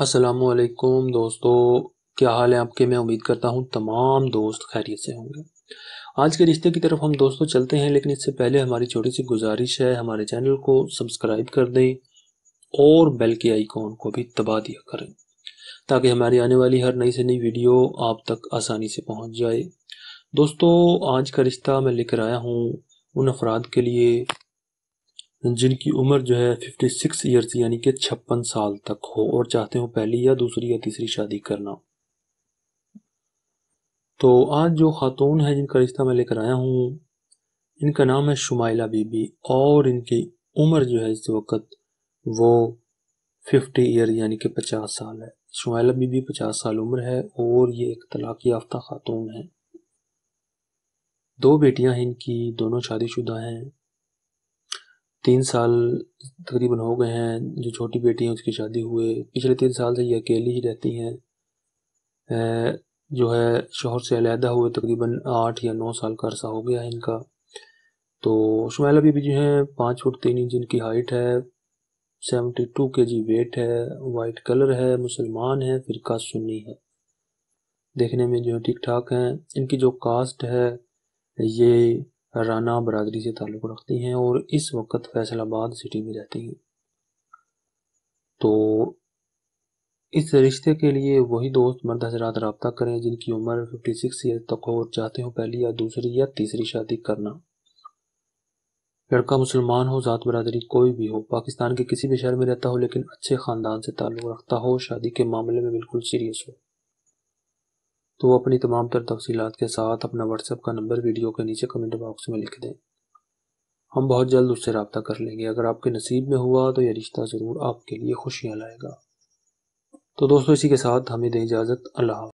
असलकुम दोस्तों क्या हाल है आपके मैं उम्मीद करता हूँ तमाम दोस्त खैरियत से होंगे आज के रिश्ते की तरफ हम दोस्तों चलते हैं लेकिन इससे पहले हमारी छोटी सी गुजारिश है हमारे चैनल को सब्सक्राइब कर दें और बेल के आइकॉन को भी दबा दिया करें ताकि हमारी आने वाली हर नई से नई वीडियो आप तक आसानी से पहुँच जाए दोस्तों आज का रिश्ता मैं लेकर आया हूँ उन अफराद के लिए जिनकी उम्र जो है फिफ्टी सिक्स ईयर्स यानी कि छप्पन साल तक हो और चाहते हो पहली या दूसरी या तीसरी शादी करना तो आज जो खातून है जिनका रिश्ता मैं लेकर आया हूँ इनका नाम है शुमाइला बीबी और इनकी उम्र जो है इस वक्त वो फिफ्टी ईयर यानी कि पचास साल है शुमाइला बीबी पचास साल उम्र है और ये एक तलाक याफ्ता खातून है दो बेटियां हैं इनकी दोनों शादीशुदा हैं तीन साल तकरीबन हो गए हैं जो छोटी बेटी हैं उसकी शादी हुए पिछले तीन साल से ये अकेली ही रहती हैं जो है शोहर से अलहदा हुए तकरीबन आठ या नौ साल का अरसा हो गया है इनका तो शुमैल अभी भी जो है पाँच फुट तीन इंच इनकी हाइट है seventy two K G weight है वाइट कलर है मुसलमान है फिरका सुन्नी है देखने में जो है ठीक ठाक हैं इनकी जो कास्ट है ये राना बरदरी से ताल्लुक़ रखती हैं और इस वक्त फैसलाबाद सिटी में रहती हैं तो इस रिश्ते के लिए वही दोस्त मर्द हजरात रबता करें जिनकी उम्र 56 ईयर तक हो और चाहते हो पहली या दूसरी या तीसरी शादी करना लड़का मुसलमान हो ज़ात बरदरी कोई भी हो पाकिस्तान के किसी भी शहर में रहता हो लेकिन अच्छे ख़ानदान से ताल्लुक़ रखता हो शादी के मामले में बिल्कुल सीरियस हो तो वो अपनी तमाम तर तफसीत के साथ अपना व्हाट्सएप का नंबर वीडियो के नीचे कमेंट बॉक्स में लिख दें हम बहुत जल्द उससे रबता कर लेंगे अगर आपके नसीब में हुआ तो यह रिश्ता ज़रूर आपके लिए खुशियाँ लाएगा तो दोस्तों इसी के साथ हमें दें इजाज़त अल्लाह